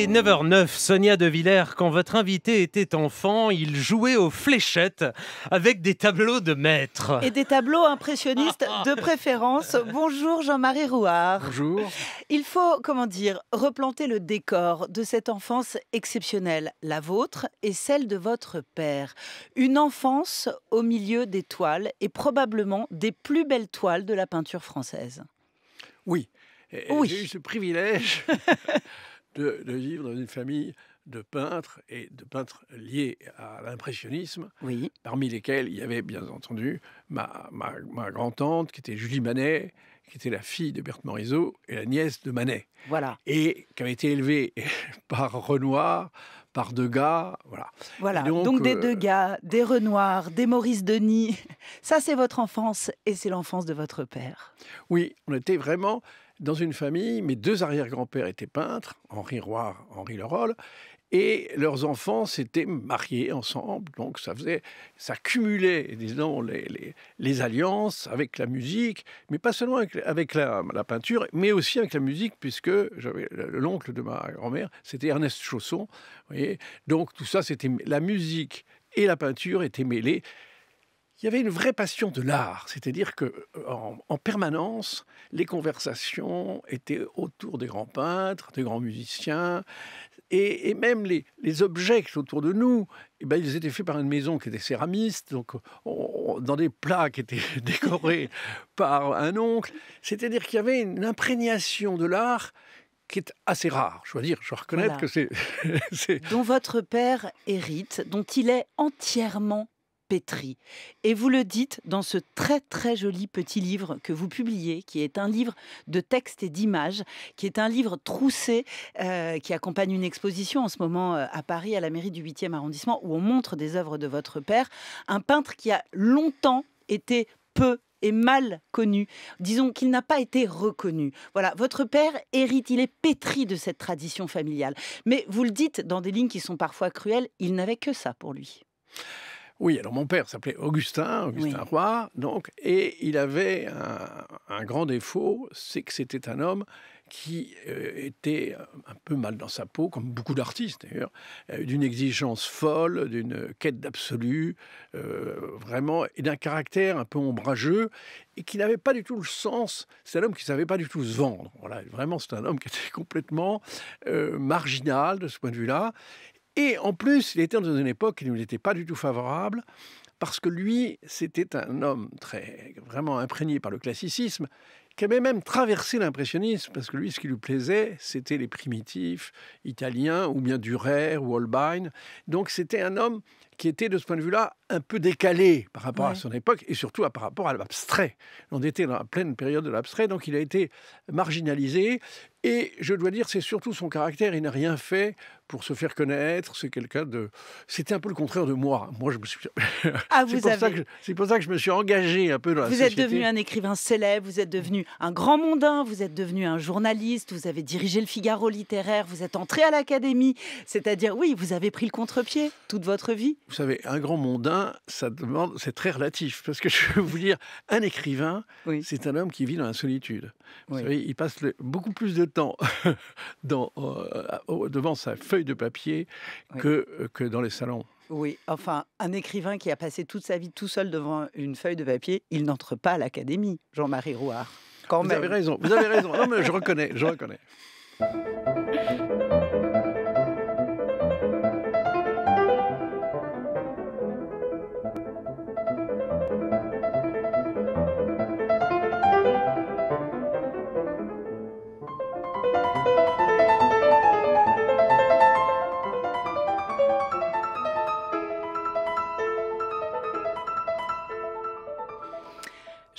9 h 9 Sonia de Villers, quand votre invité était enfant, il jouait aux fléchettes avec des tableaux de maître. Et des tableaux impressionnistes de préférence. Bonjour Jean-Marie Rouard. Bonjour. Il faut, comment dire, replanter le décor de cette enfance exceptionnelle, la vôtre et celle de votre père. Une enfance au milieu des toiles et probablement des plus belles toiles de la peinture française. Oui. oui. J'ai eu ce privilège. de, vivre dans une famille de peintres et de peintres liés à l'impressionnisme, parmi lesquels il y avait bien entendu ma, ma, ma grand-tante qui était Julie Manet, qui était la fille de Berthe Morisot et la nièce de Manet. Voilà. Et qui avait été élevée par Renoir, par Degas, voilà. Voilà, donc, des euh, Degas, des Renoir, des Maurice Denis. Ça, c'est votre enfance et c'est l'enfance de votre père. Oui, on était vraiment dans une famille, mes deux arrière-grands-pères étaient peintres, Henri Roir, Henri Lerolle, et leurs enfants s'étaient mariés ensemble. Donc ça faisait, ça cumulait, disons, les, alliances avec la musique, mais pas seulement avec, la, peinture, mais aussi avec la musique, puisque j'avais l'oncle de ma grand-mère, c'était Ernest Chausson. Voyez Donc tout ça, c'était la musique et la peinture étaient mêlées il y avait une vraie passion de l'art, c'est-à-dire que euh, en, permanence, les conversations étaient autour des grands peintres, des grands musiciens, et, même les, objets autour de nous, eh ben, ils étaient faits par une maison qui était céramiste, donc dans des plats qui étaient décorés par un oncle. C'est-à-dire qu'il y avait une imprégnation de l'art qui est assez rare. Je dois dire, je reconnais reconnaître que c'est, Dont votre père hérite, dont il est entièrement pétri. Et vous le dites dans ce très très joli petit livre que vous publiez, qui est un livre de textes et d'images, qui est un livre troussé, euh, qui accompagne une exposition en ce moment euh, à Paris, à la mairie du 8e arrondissement, où on montre des œuvres de votre père, un peintre qui a longtemps été peu et mal connu. Disons qu'il n'a pas été reconnu. Voilà, votre père hérite, il est pétri de cette tradition familiale. Mais vous le dites dans des lignes qui sont parfois cruelles, il n'avait que ça pour lui. Oui, alors mon père s'appelait Augustin, Augustin Roy, donc, et il avait un, grand défaut, c'est que c'était un homme qui euh, était un peu mal dans sa peau, comme beaucoup d'artistes d'ailleurs, euh, d'une exigence folle, d'une quête d'absolu, euh, vraiment, et d'un caractère un peu ombrageux, et qui n'avait pas du tout le sens. C'est un homme qui ne savait pas du tout se vendre. Voilà, vraiment, c'est un homme qui était complètement marginal de ce point de vue-là, et en plus, il était dans une époque qui ne lui était pas du tout favorable, parce que lui, c'était un homme très vraiment imprégné par le classicisme, qui avait même traversé l'impressionnisme, parce que lui, ce qui lui plaisait, c'était les primitifs italiens, ou bien Durer, ou Holbein. Donc c'était un homme qui était de ce point de vue-là un peu décalé par rapport à son époque et surtout par rapport à l'abstrait. On était dans la pleine période de l'abstrait, donc il a été marginalisé. Et je dois dire, c'est surtout son caractère. Il n'a rien fait pour se faire connaître. C'est quelqu'un de. C'était un peu le contraire de moi. Moi, je me suis. Ah, c'est, pour ça que je... c'est pour ça que je me suis engagé un peu dans la vous Vous êtes devenu un écrivain célèbre, vous êtes devenu un grand mondain, vous êtes devenu un journaliste, vous avez dirigé le Figaro littéraire, vous êtes entré à l'Académie. C'est-à-dire, oui, vous avez pris le contre-pied toute votre vie vous savez, un grand mondain, ça demande, c'est très relatif, parce que je vais vous dire, un écrivain, c'est un homme qui vit dans la solitude. Vous savez, il passe beaucoup plus de temps dans, euh, devant sa feuille de papier que, euh, que dans les salons. Oui, enfin, un écrivain qui a passé toute sa vie tout seul devant une feuille de papier, il n'entre pas à l'académie, Jean-Marie Rouard. Quand vous avez raison, vous avez raison. Non, mais je reconnais, je reconnais.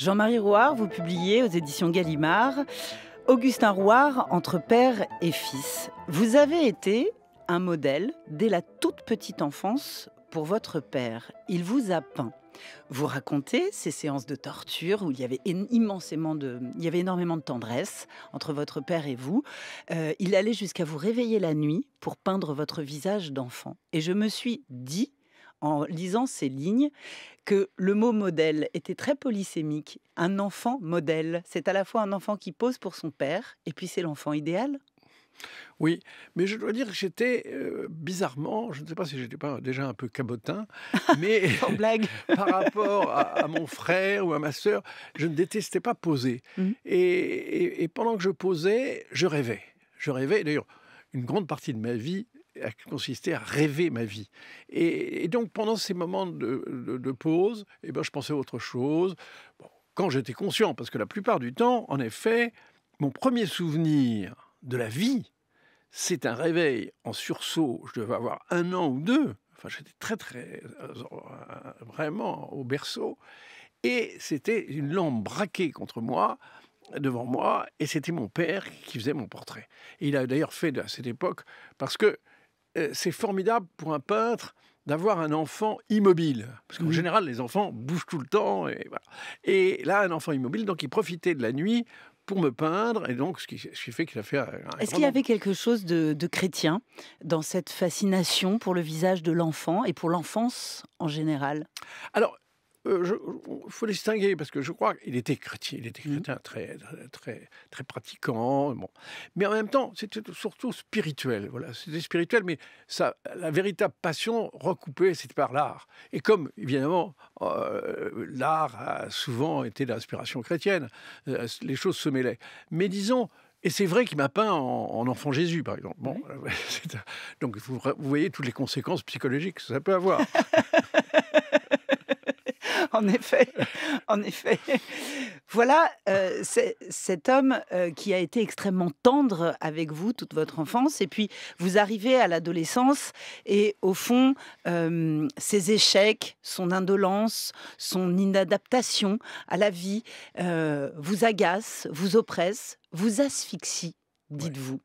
Jean-Marie Rouard, vous publiez aux éditions Gallimard Augustin Rouard entre père et fils. Vous avez été un modèle dès la toute petite enfance pour votre père. Il vous a peint. Vous racontez ces séances de torture où il y avait immensément de, il y avait énormément de tendresse entre votre père et vous. Euh, il allait jusqu'à vous réveiller la nuit pour peindre votre visage d'enfant. Et je me suis dit, en lisant ces lignes que le mot modèle était très polysémique. Un enfant modèle, c'est à la fois un enfant qui pose pour son père, et puis c'est l'enfant idéal. Oui, mais je dois dire que j'étais euh, bizarrement, je ne sais pas si j'étais pas déjà un peu cabotin, mais blague. par rapport à, mon frère ou à ma sœur, je ne détestais pas poser. Mmh. et, pendant que je posais, je rêvais. Je rêvais, d'ailleurs, une grande partie de ma vie consistait consisté à rêver ma vie. Et, donc, pendant ces moments de, pause, eh ben, je pensais à autre chose. quand j'étais conscient, parce que la plupart du temps, en effet, mon premier souvenir de la vie, c'est un réveil en sursaut. Je devais avoir un an ou deux. Enfin, j'étais très, très, euh, vraiment au berceau. Et c'était une lampe braquée contre moi, devant moi, et c'était mon père qui faisait mon portrait. Et il a d'ailleurs fait à cette époque, parce que euh, c'est formidable pour un peintre d'avoir un enfant immobile. Parce qu'en général, les enfants bougent tout le temps. Et, là, un enfant immobile, donc il profitait de la nuit pour me peindre, et donc ce qui, fait qu'il a fait. Est-ce qu'il y avait quelque chose de, chrétien dans cette fascination pour le visage de l'enfant et pour l'enfance en général Alors, il euh, faut distinguer parce que je crois qu'il était chrétien, il était mmh. chrétien très, très, très pratiquant. Mais en même temps, c'était surtout spirituel. Voilà, c'était spirituel, mais ça, la véritable passion recoupée, c'était par l'art. Et comme, évidemment, euh, l'art a souvent été d'inspiration chrétienne, euh, les choses se mêlaient. Mais disons, et c'est vrai qu'il m'a peint en, enfant Jésus, par exemple. Bon, donc vous, voyez toutes les conséquences psychologiques que ça peut avoir. en effet, en effet. Voilà euh, cet homme euh, qui a été extrêmement tendre avec vous toute votre enfance, et puis vous arrivez à l'adolescence, et au fond, euh, ses échecs, son indolence, son inadaptation à la vie vous agacent, vous oppressent, vous asphyxient, dites-vous.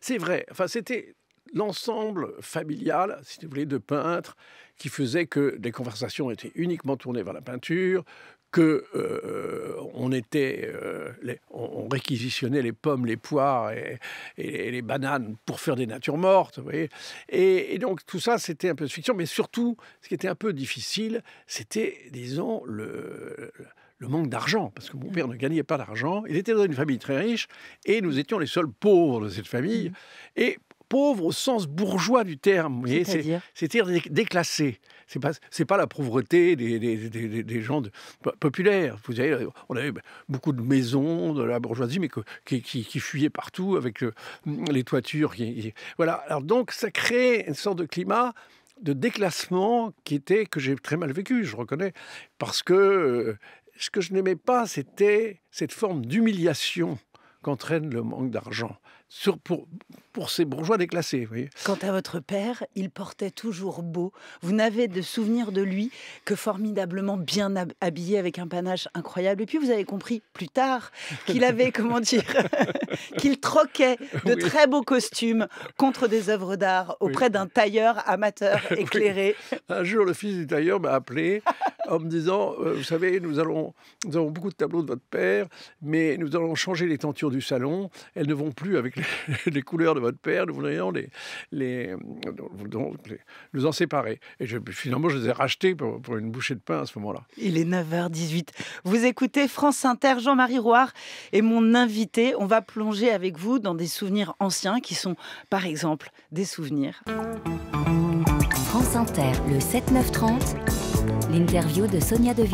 C'est vrai. Enfin, c'était l'ensemble familial, si vous voulez, de peintres qui faisait que les conversations étaient uniquement tournées vers la peinture, que euh, on était, euh, on, réquisitionnait les pommes, les poires et, les bananes pour faire des natures mortes, vous Et, donc tout ça, c'était un peu de fiction, mais surtout, ce qui était un peu difficile, c'était, disons, le, le manque d'argent, parce que mon père ne gagnait pas d'argent. Il était dans une famille très riche et nous étions les seuls pauvres de cette famille. Mmh. Et pauvre au sens bourgeois du terme. C'est-à-dire déclassé. C'est pas, pas la pauvreté des, gens de, populaires. Vous savez, on avait beaucoup de maisons de la bourgeoisie, mais que, qui, fuyaient partout avec euh, les toitures. voilà. Alors donc, ça crée une sorte de climat de déclassement qui était que j'ai très mal vécu, je reconnais, parce que euh, ce que je n'aimais pas, c'était cette forme d'humiliation qu'entraîne le manque d'argent pour, ces bourgeois déclassés. Quant à votre père, il portait toujours beau. Vous n'avez de souvenir de lui que formidablement bien habillé avec un panache incroyable. Et puis vous avez compris plus tard qu'il avait, comment dire, qu'il troquait de très beaux costumes contre des œuvres d'art auprès d'un tailleur amateur éclairé. Un jour, le fils du tailleur m'a appelé en me disant, euh, vous savez, nous, allons, nous avons beaucoup de tableaux de votre père, mais nous allons changer les tentures du salon. Elles ne vont plus avec les, couleurs de votre père. Nous voudrions les, les, nous en séparer. Et finalement, je les ai rachetés pour, une bouchée de pain à ce moment-là. Il est 9h18. Vous écoutez France Inter, Jean-Marie Rouard et mon invité. On va plonger avec vous dans des souvenirs anciens qui sont, par exemple, des souvenirs. France Inter, le 7-9-30. L'interview de Sonia De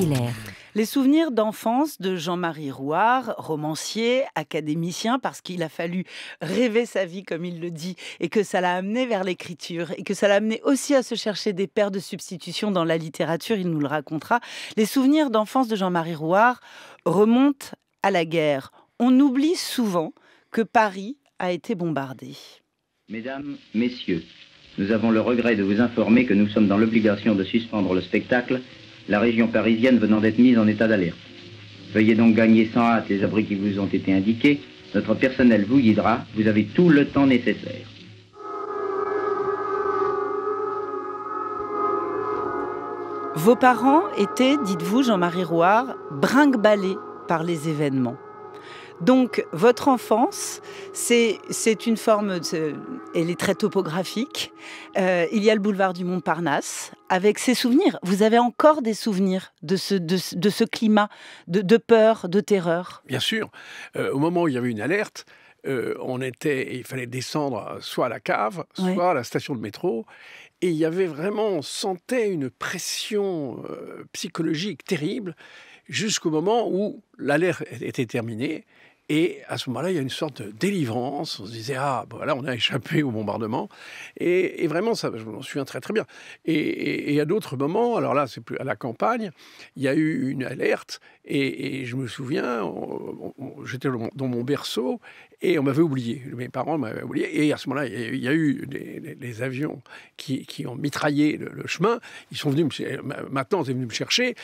Les souvenirs d'enfance de Jean-Marie Rouard, romancier, académicien, parce qu'il a fallu rêver sa vie, comme il le dit, et que ça l'a amené vers l'écriture, et que ça l'a amené aussi à se chercher des paires de substitution dans la littérature, il nous le racontera. Les souvenirs d'enfance de Jean-Marie Rouard remontent à la guerre. On oublie souvent que Paris a été bombardé. Mesdames, Messieurs, nous avons le regret de vous informer que nous sommes dans l'obligation de suspendre le spectacle, la région parisienne venant d'être mise en état d'alerte. Veuillez donc gagner sans hâte les abris qui vous ont été indiqués. Notre personnel vous guidera. Vous avez tout le temps nécessaire. Vos parents étaient, dites-vous, Jean-Marie Rouard, brinque par les événements. Donc votre enfance, c'est une forme, elle est très topographique. Euh, il y a le boulevard du Montparnasse avec ses souvenirs. Vous avez encore des souvenirs de ce, climat de, peur, de terreur Bien sûr. Euh, au moment où il y avait une alerte, euh, on était, il fallait descendre soit à la cave, soit à la station de métro. Et il y avait vraiment, on sentait une pression psychologique terrible jusqu'au moment où l'alerte était terminée et à ce moment-là, il y a une sorte de délivrance. On se disait, ah, voilà, on a échappé au bombardement. Et, vraiment, ça, je m'en souviens très, très bien. Et, à d'autres moments, alors là, c'est plus à la campagne, il y a eu une alerte. Et, je me souviens, j'étais dans mon berceau et on m'avait oublié. Mes parents m'avaient oublié. Et à ce moment-là, il y a eu des, avions qui, ont mitraillé le, chemin. Ils sont venus, Maintenant, ils sont venus me chercher.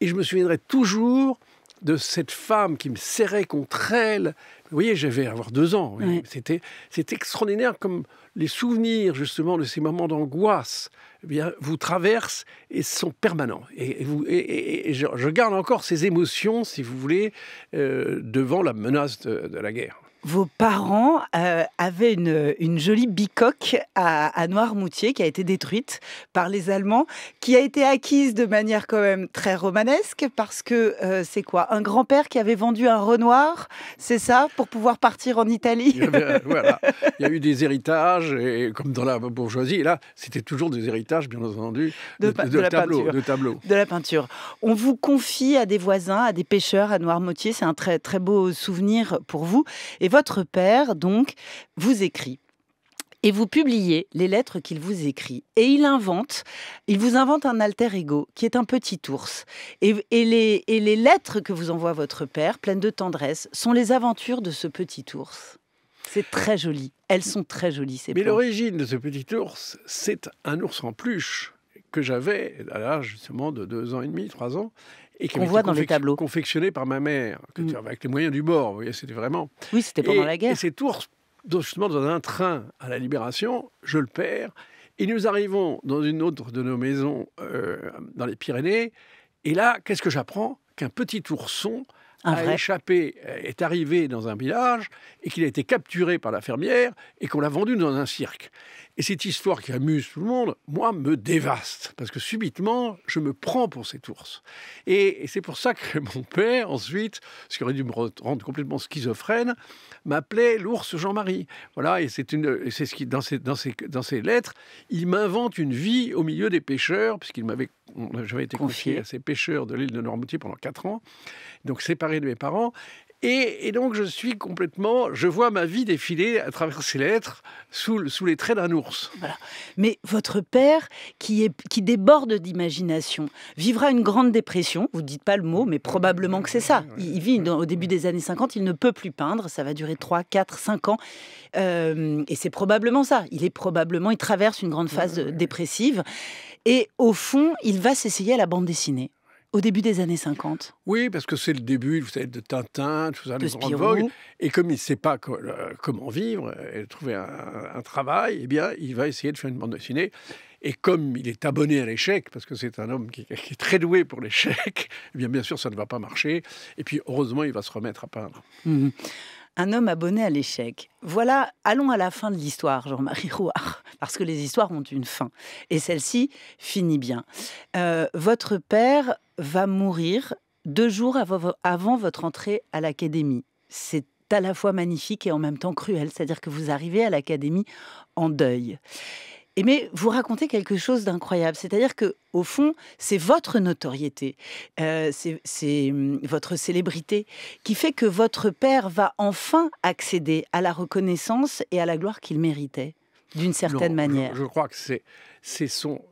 Et je me souviendrai toujours de cette femme qui me serrait contre elle. Vous voyez, j'avais avoir deux ans. C'était, c'est extraordinaire comme les souvenirs justement de ces moments d'angoisse eh vous traversent et sont permanents. Et, je, garde encore ces émotions, si vous voulez, euh, devant la menace de la guerre. Vos parents euh, avaient une, jolie bicoque à, Noirmoutier qui a été détruite par les Allemands, qui a été acquise de manière quand même très romanesque parce que euh, c'est quoi Un grand-père qui avait vendu un Renoir, c'est ça, pour pouvoir partir en Italie il voilà. il y a eu des héritages, et, comme dans la bourgeoisie, là, c'était toujours des héritages, bien entendu, de, tableaux, de, peinture. la peinture. On vous confie à des voisins, à des pêcheurs à Noirmoutier, c'est un très, très beau souvenir pour vous. Et votre père, donc, vous écrit et vous publiez les lettres qu'il vous écrit. Et il invente, il vous invente un alter ego qui est un petit ours. Et, les, lettres que vous envoie votre père, pleines de tendresse, sont les aventures de ce petit ours. C'est très joli. Elles sont très jolies, Mais l'origine de ce petit ours, c'est un ours en pluche que j'avais à l'âge justement de deux ans et demi, trois ans, et qu'on voit dans les tableaux. Confectionné par ma mère, que, mm. avec les moyens du bord. C'était vraiment. Oui, c'était pendant la guerre. Et cet ours, justement, dans un train à la Libération, je le perds. Et nous arrivons dans une autre de nos maisons euh, dans les Pyrénées. Et là, qu'est-ce que j'apprends Qu'un petit ourson un a échappé, euh, est arrivé dans un village et qu'il a été capturé par la fermière et qu'on l'a vendu dans un cirque. Et cette histoire qui amuse tout le monde, moi, me dévaste, parce que subitement, je me prends pour cet ours. Et, c'est pour ça que mon père, ensuite, ce qui aurait dû me rendre complètement schizophrène, m'appelait l'ours Jean-Marie. Voilà, et c'est ce qui, dans ses, dans dans lettres, il m'invente une vie au milieu des pêcheurs, puisqu'il m'avait j'avais été confié à ces pêcheurs de l'île de Normandie pendant quatre ans, donc séparé de mes parents. Et, donc, je suis complètement. Je vois ma vie défiler à travers ces lettres sous, les traits d'un ours. Mais votre père, qui, déborde d'imagination, vivra une grande dépression. Vous ne dites pas le mot, mais probablement que c'est ça. Il, vit au début des années 50, il ne peut plus peindre. Ça va durer 3, 4, 5 ans. Euh, et c'est probablement ça. Il est probablement. Il traverse une grande phase dépressive. Et au fond, il va s'essayer à la bande dessinée au début des années 50 Oui, parce que c'est le début, vous savez, de Tintin, tout ça, de grandes Et comme il ne sait pas euh, comment vivre et trouver un, travail, eh bien, il va essayer de faire une bande dessinée. Et comme il est abonné à l'échec, parce que c'est un homme qui, est très doué pour l'échec, eh bien, bien sûr, ça ne va pas marcher. Et puis, heureusement, il va se remettre à peindre. Mhm. Un homme abonné à l'échec. Voilà, allons à la fin de l'histoire, Jean-Marie Rouard parce que les histoires ont une fin. Et celle-ci finit bien. Euh, votre père va mourir deux jours avant votre entrée à l'académie. C'est à la fois magnifique et en même temps cruel, c'est-à-dire que vous arrivez à l'académie en deuil. Et mais vous racontez quelque chose d'incroyable, c'est-à-dire que au fond, c'est votre notoriété, euh, c'est hum, votre célébrité qui fait que votre père va enfin accéder à la reconnaissance et à la gloire qu'il méritait d'une certaine manière. Je, crois que c'est, son.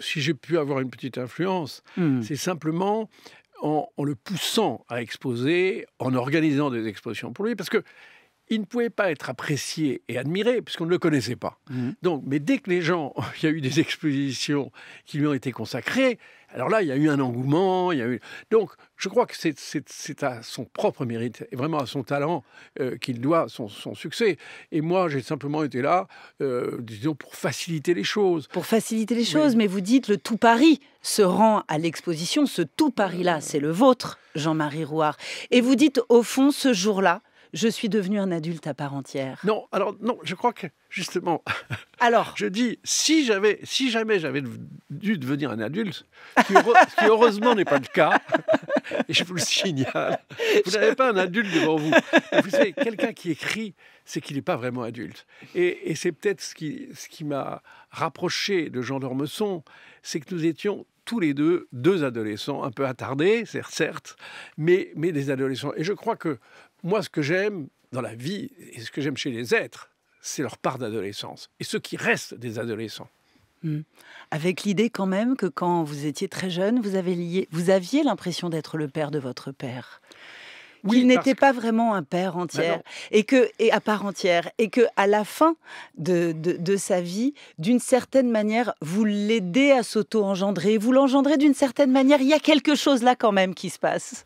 Si j'ai pu avoir une petite influence, hmm. c'est simplement en, le poussant à exposer, en organisant des expositions pour lui, parce que il ne pouvait pas être apprécié et admiré puisqu'on ne le connaissait pas. Hmm. Donc, mais dès que les gens, il y a eu des expositions qui lui ont été consacrées, alors là, il y a eu un engouement. Donc, je crois que c'est à son propre mérite et vraiment à son talent euh, qu'il doit son, succès. Et moi, j'ai simplement été là, euh, disons, pour faciliter les choses. Pour faciliter les choses, mais vous dites le tout Paris se rend à l'exposition. Ce tout Paris-là, euh. c'est le vôtre, Jean-Marie Rouard. Et vous dites, au fond, ce jour-là, je suis devenu un adulte à part entière. Non, alors non, je crois que justement. Alors. je dis si j'avais, si jamais j'avais dû devenir un adulte, ce qui heureusement n'est pas le cas, et je vous le signale, vous n'avez pas un adulte devant vous. Vous savez, quelqu'un qui écrit, c'est qu'il n'est pas vraiment adulte. Et, c'est peut-être ce qui, ce qui m'a rapproché de Jean d'Ormesson, c'est que nous étions tous les deux deux adolescents un peu attardés, certes, mais, mais des adolescents. Et je crois que moi, ce que j'aime dans la vie et ce que j'aime chez les êtres, c'est leur part d'adolescence et ce qui reste des adolescents. Hmm. Avec l'idée quand même que quand vous étiez très jeune, vous, avez vous aviez l'impression d'être le père de votre père. qu'il n'était pas vraiment un père entier bah et que et à part entière et que à la fin de, de sa vie, d'une certaine manière, vous l'aidez à s'auto-engendrer, vous l'engendrez d'une certaine manière. Il y a quelque chose là quand même qui se passe.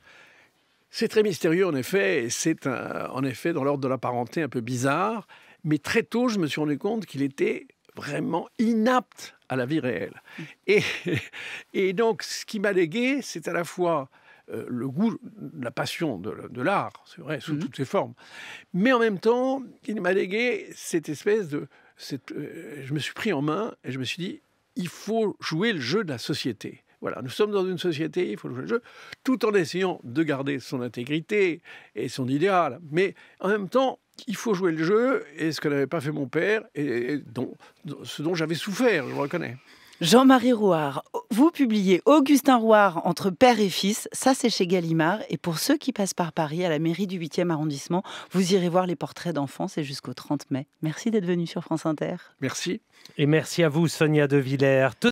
C'est très mystérieux en effet, c'est en effet dans l'ordre de la parenté un peu bizarre, mais très tôt je me suis rendu compte qu'il était vraiment inapte à la vie réelle. Et, donc ce qui m'a légué, c'est à la fois euh, le goût, la passion de, l'art, c'est vrai, sous mhm. toutes ses formes, mais en même temps, il m'a légué cette espèce de... Euh, je me suis pris en main et je me suis dit, il faut jouer le jeu de la société. Voilà, nous sommes dans une société, il faut jouer le jeu, tout en essayant de garder son intégrité et son idéal. Mais en même temps, il faut jouer le jeu, et ce que n'avait pas fait mon père, et, dont, ce dont j'avais souffert, je le reconnais. Jean-Marie Rouard, vous publiez Augustin Rouard entre père et fils, ça c'est chez Gallimard, et pour ceux qui passent par Paris à la mairie du 8e arrondissement, vous irez voir les portraits d'enfants, c'est jusqu'au 30 mai. Merci d'être venu sur France Inter. Merci. Et merci à vous Sonia De Villers.